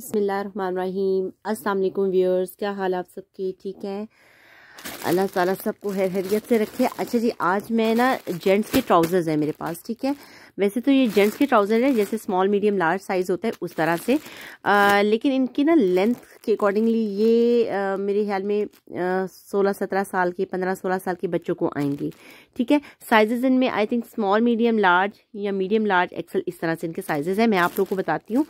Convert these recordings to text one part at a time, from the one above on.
बसमीम असल व्यूअर्स क्या हाल आप सबके ठीक हैं अल्लाह ताला सबको हैरियत से रखे अच्छा जी आज मैं ना जेंट्स के ट्राउज़र्स हैं मेरे पास ठीक है वैसे तो ये जेंट्स के ट्राउज़र है जैसे स्मॉल मीडियम लार्ज साइज़ होता है उस तरह से आ, लेकिन इनकी ना लेंथ के अकॉर्डिंगली ये आ, मेरे ख्याल में सोलह सत्रह साल के पंद्रह सोलह साल के बच्चों को आएंगी ठीक है साइजेज़ इनमें I think small medium large या मीडियम लार्ज एक्सल इस तरह से इनके साइजेज़ हैं मैं आप लोग को बताती हूँ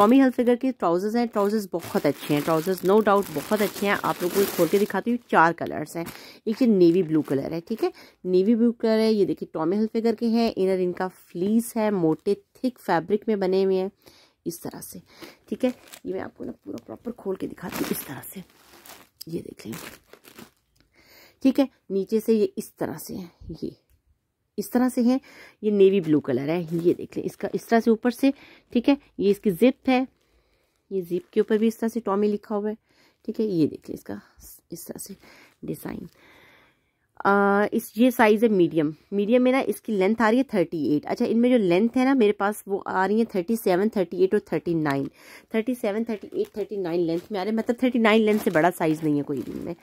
टॉमी हेल्फिगर के ट्राउज़र्स हैं ट्राउज़र्स बहुत अच्छे हैं ट्राउज़र्स नो डाउट बहुत अच्छे हैं आप लोग को खोल के दिखाती हूँ चार कलर्स है एक ये नेवी ब्लू कलर है ठीक है नेवी ब्लू कलर है ये देखिए टॉमी फिगर के हैं इनर इनका फ्लीस है मोटे थिक फैब्रिक में बने हुए हैं इस तरह से ठीक है ये मैं आपको ना पूरा प्रॉपर खोल के दिखाती हूँ इस तरह से ये देख लें ठीक है नीचे से ये इस तरह से है ये इस तरह से है ये नेवी ब्लू कलर है ये देख लें इसका इस तरह से ऊपर से ठीक है ये इसकी जिप है ये जिप के ऊपर भी इस तरह से टॉमी लिखा हुआ है ठीक है ये देख लें इसका इस तरह से डिज़ाइन इस ये साइज़ है मीडियम मीडियम में ना इसकी लेंथ आ रही है थर्टी एट अच्छा इनमें जो लेंथ है ना मेरे पास वो आ रही है थर्टी सेवन थर्टी एट और thirty nine thirty seven thirty eight thirty nine length में आ रहे हैं मतलब थर्टी नाइन लेंथ से बड़ा साइज़ नहीं है कोई भी में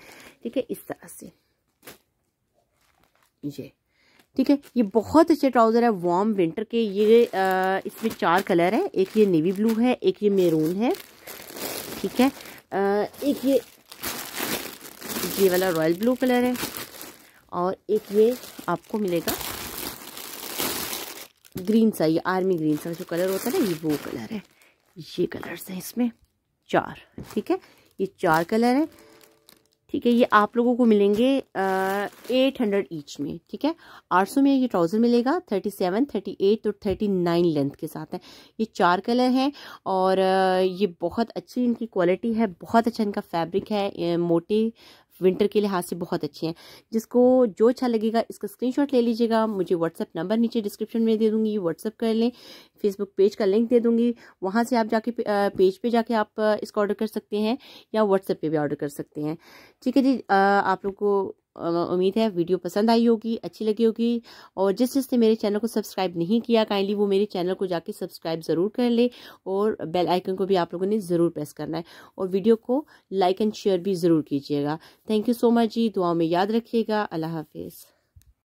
ठीक है इस तरह से ये ठीक है ये बहुत अच्छे ट्राउज़र है वार्म विंटर के ये इसमें चार कलर है एक ये नेवी ब्लू है एक ये मेरून है ठीक है आ, एक ये ये वाला रॉयल ब्लू कलर है और एक ये आपको मिलेगा ग्रीन सा ये आर्मी ग्रीन सा जो कलर होता है ना ये वो कलर है ये कलर्स हैं इसमें चार ठीक है ये चार कलर है ठीक है ये आप लोगों को मिलेंगे एट हंड्रेड ईच में ठीक है आठ सौ में ये ट्राउज़र मिलेगा थर्टी सेवन थर्टी एट और थर्टी नाइन लेंथ के साथ है ये चार कलर हैं और ये बहुत अच्छी इनकी क्वालिटी है बहुत अच्छा इनका फैब्रिक है मोटे विंटर के लिहाज से बहुत अच्छे हैं जिसको जो अच्छा लगेगा इसका स्क्रीनशॉट ले लीजिएगा मुझे व्हाट्सअप नंबर नीचे डिस्क्रिप्शन में दे दूंगी व्हाट्सअप कर लें फेसबुक पेज का लिंक दे दूंगी वहाँ से आप जाके पेज पे जाके आप इसका ऑर्डर कर सकते हैं या व्हाट्सएप पे भी ऑर्डर कर सकते हैं ठीक है जी आप लोग को उम्मीद है वीडियो पसंद आई होगी अच्छी लगी होगी और जिस जिसने मेरे चैनल को सब्सक्राइब नहीं किया काइंडली वो मेरे चैनल को जाके सब्सक्राइब ज़रूर कर ले और बेल आइकन को भी आप लोगों ने ज़रूर प्रेस करना है और वीडियो को लाइक एंड शेयर भी ज़रूर कीजिएगा थैंक यू सो मच जी दुआओं में याद रखिएगा अल्लाह हाफिज़